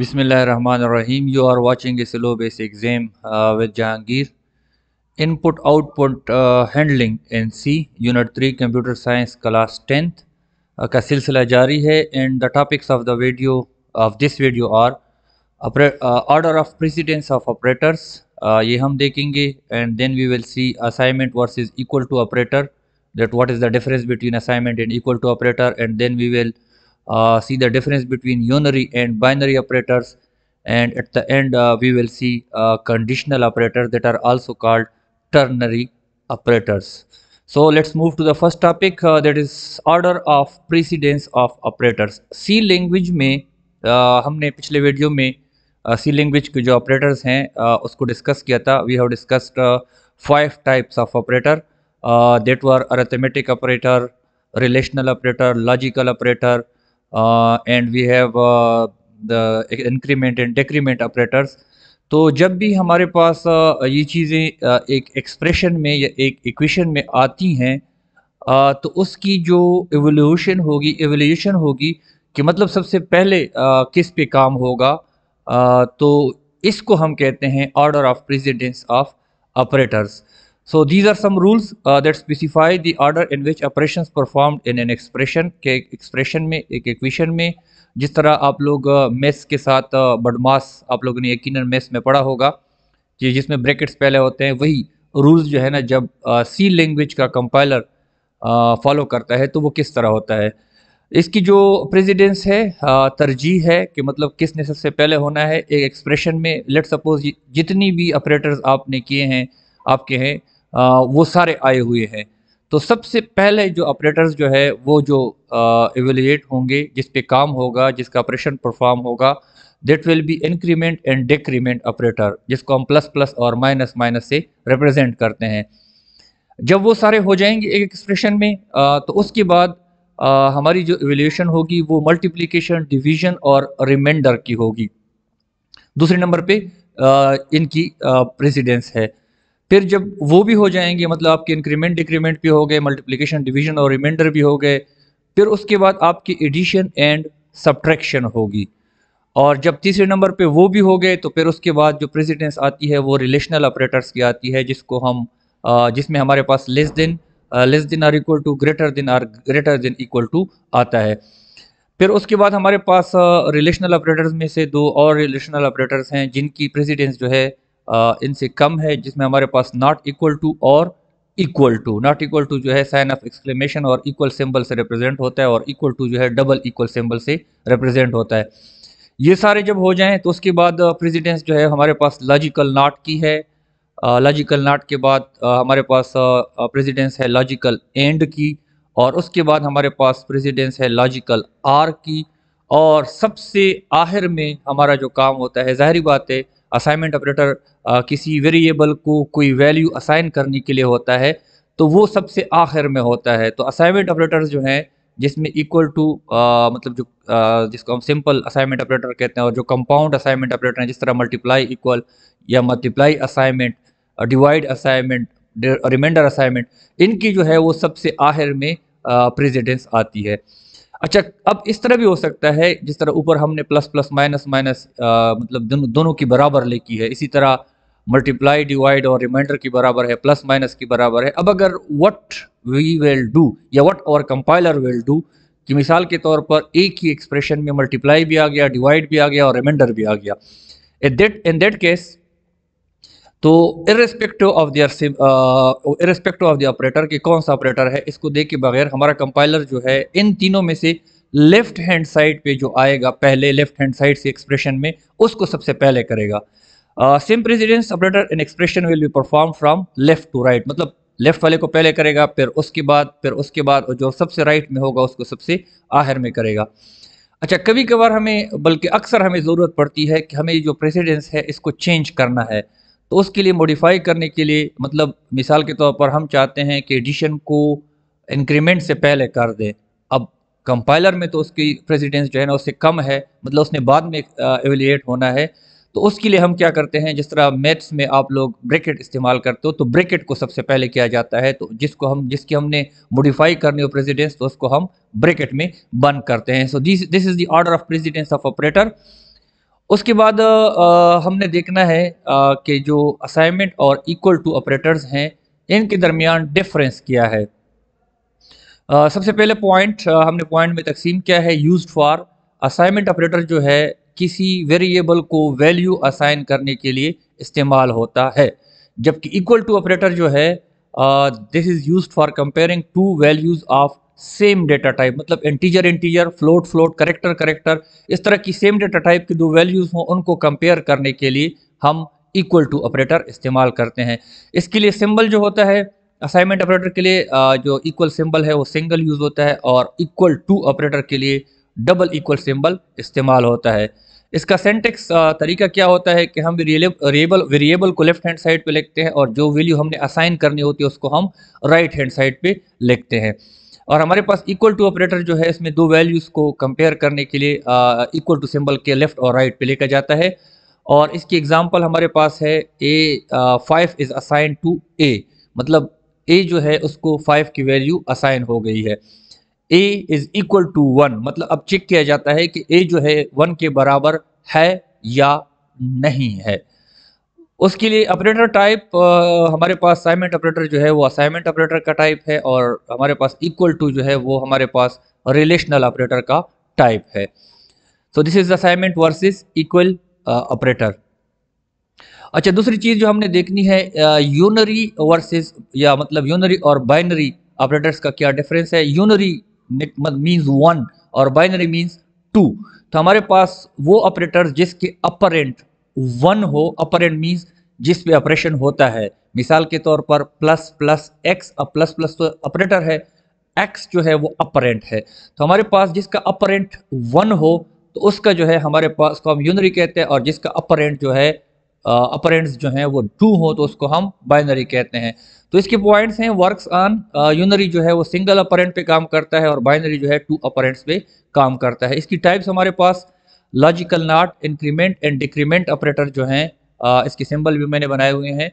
बिसमीम you are watching a slow base exam with Jahangir input output handling in C unit three computer science class tenth का सिलसिला जारी है and the topics of the video of this video are order of precedence of operators ये हम देखेंगे and then we will see assignment versus is equal to operator that what is the difference between assignment and equal to operator and then we will uh, see the difference between unary and binary operators and at the end uh, we will see uh, conditional operators that are also called ternary operators. So let's move to the first topic uh, that is order of precedence of operators. C language mein humne uh, pichle में हमने पिछले video में सी language के जो operators हैं उसको discuss किया था we have discussed five types of operator that were arithmetic operator relational operator logical operator and we have the increment and decrement operators तो जब भी हमारे पास uh, ये चीज़ें uh, एक एक्सप्रेशन में या एक इक्वेशन में आती हैं uh, तो उसकी जो एवोल्यूशन होगी एवोल्यूशन होगी कि मतलब सबसे पहले किस पे काम होगा तो इसको हम कहते हैं order of precedence of operators so these are some rules uh, that specify the order in which operations performed in an के एक्सप्रेशन में एक equation में जिस तरह आप लोग मेस uh, के साथ uh, बडमास आप लोगों ने यकीन मेस में पढ़ा होगा ये जिसमें ब्रैकेट्स पहले होते हैं वही रूल्स जो है ना जब सी uh, लैंग्वेज का कंपाइलर फॉलो करता है तो वो किस तरह होता है इसकी जो प्रेसिडेंस है तरजीह है कि मतलब किस किसने सबसे पहले होना है एक एक्सप्रेशन में लेट सपोज जितनी भी ऑपरेटर्स आपने किए हैं आपके हैं वो सारे आए हुए हैं तो सबसे पहले जो ऑपरेटर्स जो है वो जो एवेलिएट होंगे जिस पे काम होगा जिसका ऑपरेशन परफॉर्म होगा that will be increment and decrement operator जिसको हम प्लस प्लस और माइनस माइनस से रिप्रेजेंट करते हैं जब वो सारे हो जाएंगे एक एक्सप्रेशन में आ, तो उसके बाद आ, हमारी जो एवेल्यूशन होगी वो मल्टीप्लीकेशन डिवीजन और रिमाइंडर की होगी दूसरे नंबर पे आ, इनकी प्रेसिडेंस है फिर जब वो भी हो जाएंगे मतलब आपके इंक्रीमेंट डिक्रीमेंट भी हो गए मल्टीप्लिकेशन डिवीजन और रिमाइंडर भी हो गए फिर उसके बाद आपकी एडिशन एंड सब्ट्रैक्शन होगी और जब तीसरे नंबर पे वो भी हो गए तो फिर उसके बाद जो प्रेसिडेंस आती है वो रिलेशनल ऑपरेटर्स की आती है जिसको हम जिसमें हमारे पास less than less than or equal to greater than or greater than equal to आता है फिर उसके बाद हमारे पास रिलेशनल ऑपरेटर्स में से दो और रिलेशनल ऑपरेटर्स हैं जिनकी प्रेसिडेंस जो है इनसे कम है जिसमें हमारे पास नॉट इक्वल टू और equal to not equal to जो है साइन ऑफ एक्सक्लेमेशन और इक्वल सिंबल से रिप्रेजेंट होता है और इक्वल टू जो है डबल इक्वल सिंबल से रिप्रेजेंट होता है ये सारे जब हो जाएं तो उसके बाद प्रेसिडेंस जो है हमारे पास लॉजिकल नाट की है लॉजिकल नाट के बाद हमारे पास प्रेसिडेंस है लॉजिकल एंड की और उसके बाद हमारे पास प्रेसिडेंस है लॉजिकल आर की और सबसे आखिर में हमारा जो काम होता है ज़ाहरी बात है असाइनमेंट ऑपरेटर किसी वेरिएबल को कोई वैल्यू असाइन करने के लिए होता है तो वो सबसे आखिर में होता है तो असाइनमेंट ऑपरेटर जो हैं जिसमें इक्वल टू मतलब जो आ, जिसको हम सिंपल असाइनमेंट ऑपरेटर कहते हैं और जो कंपाउंड असाइनमेंट ऑपरेटर हैं जिस तरह मल्टीप्लाई इक्वल या multiply assignment divide assignment reminder assignment इनकी जो है वो सबसे आखिर में प्रेजिडेंस आती है अच्छा अब इस तरह भी हो सकता है जिस तरह ऊपर हमने प्लस प्लस माइनस माइनस मतलब दोनों की बराबर लिखी है इसी तरह मल्टीप्लाई डिवाइड और रिमाइंडर की बराबर है प्लस माइनस की बराबर है अब अगर वट वी विल डू या वट और कंपाइलर विल डू कि मिसाल के तौर पर एक ही एक्सप्रेशन में मल्टीप्लाई भी आ गया डिवाइड भी आ गया और रिमाइंडर भी आ गया इन दैट केस तो irrespective of their same irrespective of the operator कि कौन सा ऑपरेटर है इसको देख के बगैर हमारा कंपाइलर जो है इन तीनों में से लेफ्ट हैंड साइड पे जो आएगा पहले लेफ्ट हैंड साइड से एक्सप्रेशन में उसको सबसे पहले करेगा same precedence operator in expression will be perform from left to right मतलब लेफ्ट वाले को पहले करेगा फिर उसके बाद फिर उसके बाद जो सबसे राइट में होगा उसको सबसे आहिर में करेगा अच्छा कभी कभार हमें बल्कि अक्सर हमें ज़रूरत पड़ती है कि हमें जो प्रेसिडेंस है इसको चेंज करना है तो उसके लिए मॉडिफाई करने के लिए मतलब मिसाल के तौर पर हम चाहते हैं कि एडिशन को इंक्रीमेंट से पहले कर दें अब कंपाइलर में तो उसकी प्रेसिडेंस जो है ना उससे कम है मतलब उसने बाद में एवेलिएट होना है तो उसके लिए हम क्या करते हैं जिस तरह मैथ्स में आप लोग ब्रेकेट इस्तेमाल करते हो तो ब्रेकेट को सबसे पहले किया जाता है तो जिसको हम जिसकी हमने मॉडिफाई करनी हो प्रेसिडेंस तो उसको हम ब्रेकेट में बंद करते हैं so this this is the order of precedence of operator उसके बाद हमने देखना है कि जो असाइनमेंट और इक्वल टू ऑपरेटर्स हैं इनके दरमियान डिफरेंस क्या है आ, सबसे पहले पॉइंट हमने पॉइंट में तकसीम किया है यूज फॉर असाइनमेंट ऑपरेटर जो है किसी वेरिएबल को वैल्यू असाइन करने के लिए इस्तेमाल होता है जबकि इक्वल टू ऑपरेटर जो है this is use for comparing two values of same data type मतलब integer integer float float character character इस तरह की सेम डेटा टाइप की दो वैल्यूज़ हों उनको कंपेयर करने के लिए हम इक्वल टू ऑपरेटर इस्तेमाल करते हैं इसके लिए सिंबल जो होता है असाइनमेंट ऑपरेटर के लिए जो इक्वल सिंबल है वो सिंगल यूज़ होता है और इक्वल टू ऑपरेटर के लिए डबल इक्वल सिंबल इस्तेमाल होता है इसका सेंटेक्स तरीका क्या होता है कि हम वेरिएबल वेरिएबल को लेफ्ट हैंड साइड पे लिखते हैं और जो वैल्यू हमने असाइन करनी होती है उसको हम राइट हैंड साइड पे लिखते हैं और हमारे पास इक्वल टू ऑपरेटर जो है इसमें दो वैल्यूज़ को कंपेयर करने के लिए इक्वल टू सिंबल के लेफ्ट और राइट पे लेकर जाता है और इसकी एग्जांपल हमारे पास है A five is assign to A मतलब ए जो है उसको फाइव की वैल्यू असाइन हो गई है A is equal to one मतलब अब चेक किया जाता है कि ए जो है वन के बराबर है या नहीं है उसके लिए ऑपरेटर टाइप हमारे पास असाइनमेंट ऑपरेटर जो है वो असाइनमेंट ऑपरेटर का टाइप है और हमारे पास इक्वल टू जो है वो हमारे पास रिलेशनल ऑपरेटर का टाइप है so this is assignment versus equal operator अच्छा दूसरी चीज़ जो हमने देखनी है यूनरी वर्सेस या मतलब यूनरी और बाइनरी ऑपरेटर्स का क्या डिफरेंस है यूनरी मीन्स वन और बाइनरी मीन्स टू तो हमारे पास वो ऑपरेटर्स जिसके अपर एंड वन हो अपर एंड मीन्स जिस पे ऑपरेशन होता है मिसाल के तौर पर प्लस प्लस एक्स अब प्लस प्लस तो ऑपरेटर है एक्स जो है वो अपरेंट है तो हमारे पास जिसका अपरेंट वन हो तो उसका जो है हमारे पास को हम यूनरी कहते हैं और जिसका अपरेंट जो है अपरेंट्स जो हैं वो टू हो तो उसको हम बाइनरी कहते हैं तो इसके पॉइंट्स हैं वर्क्स ऑन यूनरी जो है वो सिंगल अपरेंट पे काम करता है और बाइनरी जो है टू अपरेंट्स पे काम करता है इसकी टाइप्स हमारे पास logical not increment and decrement operator जो हैं इसके सिंबल भी मैंने बनाए हुए हैं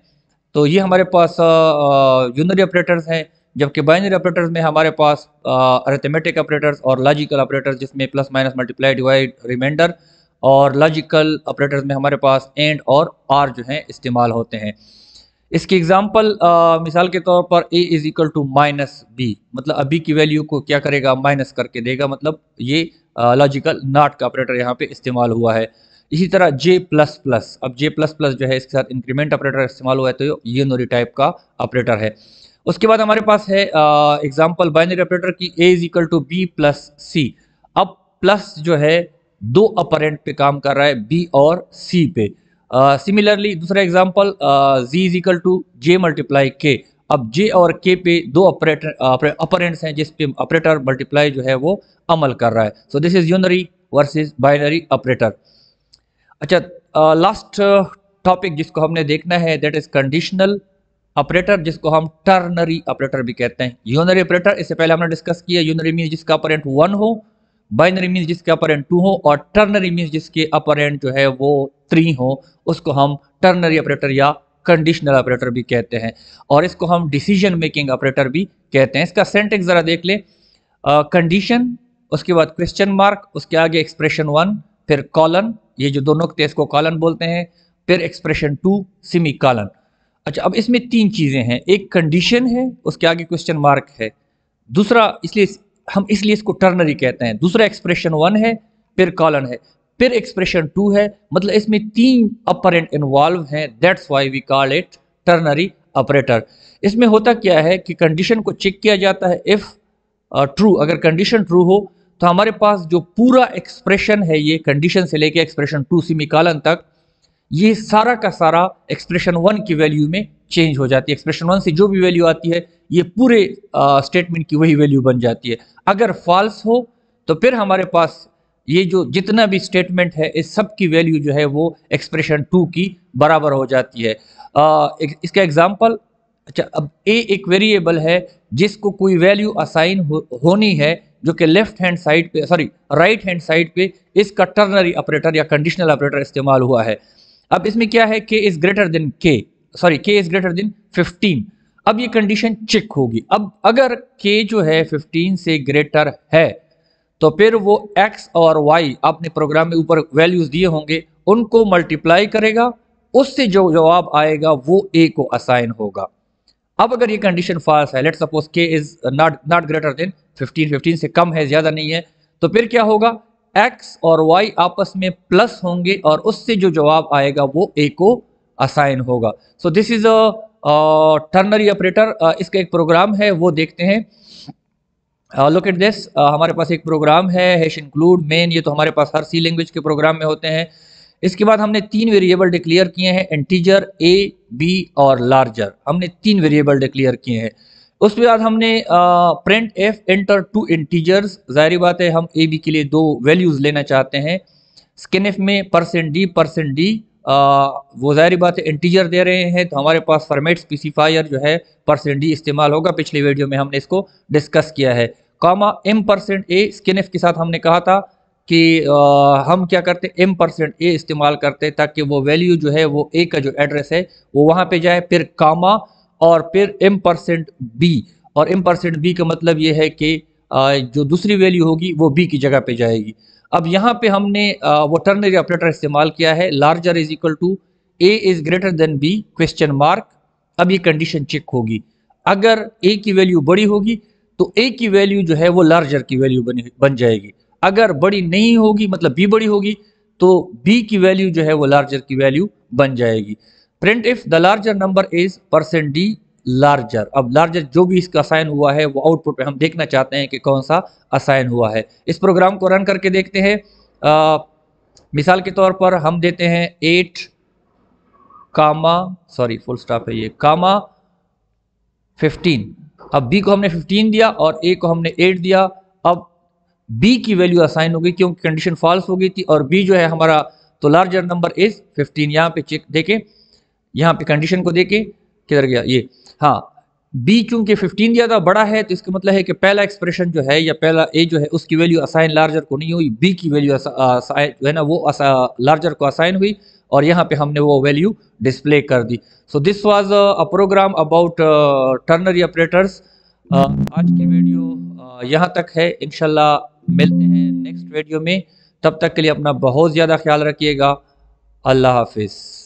तो ये हमारे पास यूनरी ऑपरेटर्स हैं जबकि बाइनरी ऑपरेटर्स में हमारे पास अरेथमेटिक ऑपरेटर्स और लॉजिकल ऑपरेटर्स जिसमें plus minus multiply divide reminder और लॉजिकल ऑपरेटर्स में हमारे पास एंड और आर जो हैं इस्तेमाल होते हैं इसकी एग्जाम्पल मिसाल के तौर पर A is equal to minus B मतलब अभी की वैल्यू को क्या करेगा माइनस करके देगा मतलब ये लॉजिकल नाट का ऑपरेटर यहाँ पे इस्तेमाल हुआ है इसी तरह जे प्लस प्लस अब जे प्लस प्लस जो है इसके साथ इंक्रीमेंट ऑपरेटर इस्तेमाल हुआ है तो ये नोरी टाइप का ऑपरेटर है उसके बाद हमारे पास है एग्जाम्पल बाइनरी ऑपरेटर की A is equal to B plus C अब प्लस जो है दो अपरेंट पे काम कर रहा है बी और सी पे सिमिलरली uh, दूसरा example G is equal to J multiply K अब जे और के पे दो ऑपरेटर ऑपरेंट्स uh, हैं जिस पे ऑपरेटर मल्टीप्लाई जो है वो अमल कर रहा है so this is unary versus binary operator अच्छा लास्ट uh, टॉपिक जिसको हमने देखना है दैट इज कंडीशनल ऑपरेटर जिसको हम टर्नरी ऑपरेटर भी कहते हैं यूनरी ऑपरेटर इससे पहले हमने डिस्कस किया यूनरी मीन जिसका ऑपरेंट वन हो बाइनरी मीन्स जिसके अपर एंड टू हो और टर्नरी मीन्स जिसके अपर एंड जो है वो थ्री हो उसको हम टर्नरी ऑपरेटर या कंडीशनल ऑपरेटर भी कहते हैं और इसको हम डिसीजन मेकिंग ऑपरेटर भी कहते हैं इसका सेंटेक्स ज़रा देख ले कंडीशन uh, उसके बाद क्वेश्चन मार्क उसके आगे एक्सप्रेशन वन फिर कॉलन ये जो दोनों थे इसको कॉलन बोलते हैं फिर एक्सप्रेशन टू सिमी कॉलन अच्छा अब इसमें तीन चीज़ें हैं एक कंडीशन है उसके आगे क्वेश्चन मार्क है दूसरा इसलिए हम इसलिए इसको टर्नरी कहते हैं दूसरा एक्सप्रेशन वन है फिर कॉलन है फिर एक्सप्रेशन टू है मतलब इसमें तीन अपरेंट इन्वॉल्व हैं that's why we call it ternary operator इसमें होता क्या है कि कंडीशन को चेक किया जाता है इफ़ ट्रू uh, अगर कंडीशन ट्रू हो तो हमारे पास जो पूरा एक्सप्रेशन है ये कंडीशन से लेके एक्सप्रेशन टू सिमिकालन तक ये सारा का सारा एक्सप्रेशन वन की वैल्यू में चेंज हो जाती है एक्सप्रेशन वन से जो भी वैल्यू आती है ये पूरे स्टेटमेंट की वही वैल्यू बन जाती है अगर फॉल्स हो तो फिर हमारे पास ये जो जितना भी स्टेटमेंट है इस सब की वैल्यू जो है वो एक्सप्रेशन टू की बराबर हो जाती है आ, इसका एग्जाम्पल अच्छा अब ए एक वेरिएबल है जिसको कोई वैल्यू असाइन हो, होनी है जो कि लेफ्ट हैंड साइड पे सॉरी राइट हैंड साइड पे इसका टर्नरी ऑपरेटर या कंडीशनल ऑपरेटर इस्तेमाल हुआ है अब इसमें क्या है K is greater than K sorry K is greater than 15 अब ये कंडीशन चेक होगी अब अगर के जो है 15 से ग्रेटर है तो फिर वो x और y आपने प्रोग्राम में ऊपर वैल्यूज दिए होंगे उनको मल्टीप्लाई करेगा उससे जो जवाब आएगा वो a को असाइन होगा अब अगर ये कंडीशन फॉल्स है let suppose k is not not greater than 15 15 से कम है ज़्यादा नहीं है तो फिर क्या होगा एक्स और वाई आपस में प्लस होंगे और उससे जो जवाब आएगा वो ए को असाइन होगा so this is a ternary operator इसका एक प्रोग्राम है वो देखते हैं लुक एट दिस हमारे पास एक प्रोग्राम है हैश इंक्लूड मेन ये तो हमारे पास हर सी लैंग्वेज के प्रोग्राम में होते हैं इसके बाद हमने तीन वेरिएबल डिक्लेयर किए हैं एंटीजर ए बी और लार्जर हमने तीन वेरिएबल डिक्लेयर किए हैं उसके बाद हमने print F enter two integers जाहिर बात है हम ए बी के लिए दो वैल्यूज़ लेना चाहते हैं स्किन एफ में परसेंट डी परसेंट डी वो जाहिर बात है इंटीजर दे रहे हैं तो हमारे पास फॉर्मेट स्पेसिफायर जो है परसेंट डी इस्तेमाल होगा पिछले वीडियो में हमने इसको डिस्कस किया है comma M percent A scan F के साथ हमने कहा था कि आ, हम क्या करते एम परसेंट ए इस्तेमाल करते ताकि वो वैल्यू जो है वो ए का जो एड्रेस है वो वहाँ पर जाए फिर कामा और फिर एम परसेंट बी और एम परसेंट बी का मतलब ये है कि जो दूसरी वैल्यू होगी वो बी की जगह पे जाएगी अब यहाँ पे हमने वो टर्नरी ऑपरेटर इस्तेमाल किया है larger is equal to A is greater than B question mark अब ये कंडीशन चेक होगी अगर ए की वैल्यू बड़ी होगी तो ए की वैल्यू जो है वो लार्जर की वैल्यू बन बन जाएगी अगर बड़ी नहीं होगी मतलब बी बड़ी होगी तो बी की वैल्यू जो है वो लार्जर की वैल्यू बन जाएगी print if the larger number is percent D larger अब लार्जर जो भी इसका असाइन हुआ है वो आउटपुट पे हम देखना चाहते हैं कि कौन सा असाइन हुआ है इस प्रोग्राम को रन करके देखते हैं मिसाल के तौर पर हम देते हैं at comma sorry full stop है ये कामा फिफ्टीन अब बी को हमने फिफ्टीन दिया और ए को हमने एट दिया अब बी की वैल्यू असाइन हो गई क्योंकि कंडीशन फॉल्स हो गई थी और बी जो है हमारा तो लार्जर नंबर इज 15 यहाँ पे चेक देखें यहाँ पे कंडीशन को देखे किधर गया ये हाँ बी चूंकि 15 दिया था बड़ा है तो इसका मतलब है कि पहला एक्सप्रेशन जो है या पहला ए जो है उसकी वैल्यू असाइन लार्जर को नहीं हुई बी की वैल्यू जो है ना वो लार्जर को असाइन हुई और यहाँ पे हमने वो वैल्यू डिस्प्ले कर दी so this was a program about ternary operators आज की वीडियो uh, यहाँ तक है इनशाला मिलते हैं नेक्स्ट वीडियो में तब तक के लिए अपना बहुत ज़्यादा ख्याल रखिएगा अल्लाह हाफिज़